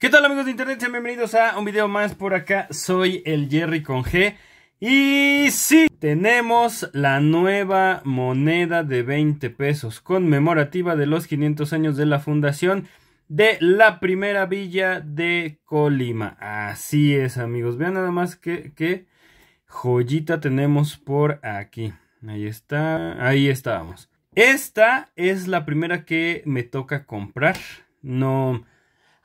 ¿Qué tal amigos de internet? Sean bienvenidos a un video más por acá. Soy el Jerry con G. Y sí, tenemos la nueva moneda de 20 pesos conmemorativa de los 500 años de la fundación de la primera villa de Colima. Así es amigos. Vean nada más que, que joyita tenemos por aquí. Ahí está. Ahí estábamos. Esta es la primera que me toca comprar. No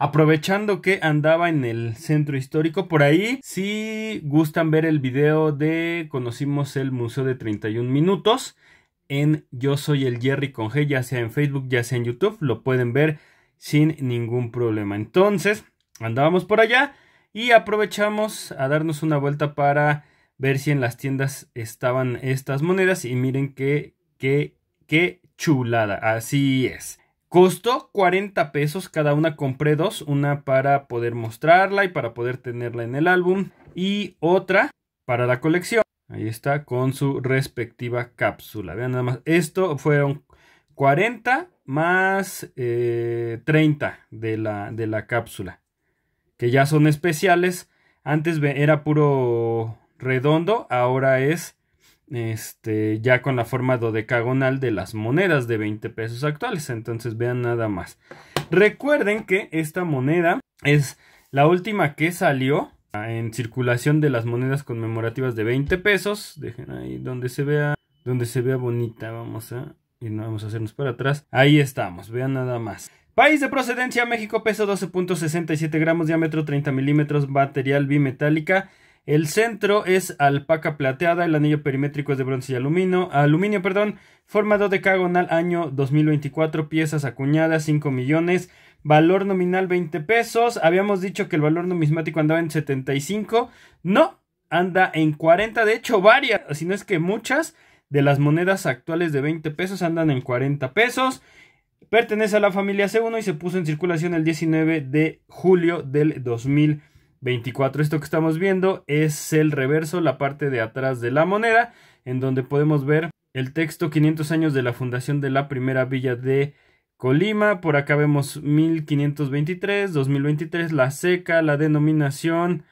aprovechando que andaba en el centro histórico por ahí, si gustan ver el video de Conocimos el Museo de 31 Minutos en Yo Soy el Jerry con G, ya sea en Facebook, ya sea en YouTube, lo pueden ver sin ningún problema. Entonces, andábamos por allá y aprovechamos a darnos una vuelta para ver si en las tiendas estaban estas monedas y miren qué, qué, qué chulada, así es. Costó 40 pesos cada una, compré dos, una para poder mostrarla y para poder tenerla en el álbum y otra para la colección. Ahí está con su respectiva cápsula. Vean nada más, esto fueron 40 más 30 eh, de la, de la cápsula, que ya son especiales. Antes era puro redondo, ahora es este, ya con la forma dodecagonal de las monedas de 20 pesos actuales. Entonces vean nada más. Recuerden que esta moneda es la última que salió en circulación de las monedas conmemorativas de 20 pesos. Dejen ahí donde se vea, donde se vea bonita. Vamos a y no vamos a hacernos para atrás. Ahí estamos, vean nada más. País de procedencia, México, peso 12.67 gramos, diámetro 30 milímetros, material bimetálica. El centro es alpaca plateada, el anillo perimétrico es de bronce y aluminio, aluminio perdón, forma dodecagonal año 2024, piezas acuñadas 5 millones, valor nominal 20 pesos, habíamos dicho que el valor numismático andaba en 75, no, anda en 40, de hecho varias, si no es que muchas de las monedas actuales de 20 pesos andan en 40 pesos. Pertenece a la familia C1 y se puso en circulación el 19 de julio del 2020. 24. Esto que estamos viendo es el reverso, la parte de atrás de la moneda, en donde podemos ver el texto 500 años de la fundación de la primera villa de Colima. Por acá vemos 1523, 2023, la seca, la denominación.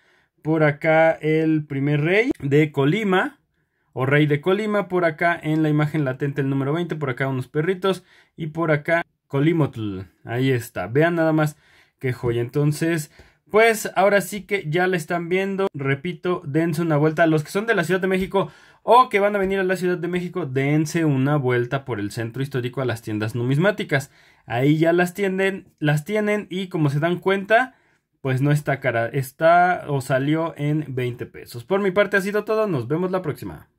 Por acá el primer rey de Colima o rey de Colima. Por acá en la imagen latente el número 20. Por acá unos perritos. Y por acá Colimotl. Ahí está. Vean nada más que joya. Entonces pues ahora sí que ya la están viendo. Repito, dense una vuelta. Los que son de la Ciudad de México o que van a venir a la Ciudad de México, dense una vuelta por el centro histórico a las tiendas numismáticas. Ahí ya las tienen, las tienen y como se dan cuenta, pues no está cara. Está o salió en 20 pesos. Por mi parte ha sido todo. Nos vemos la próxima.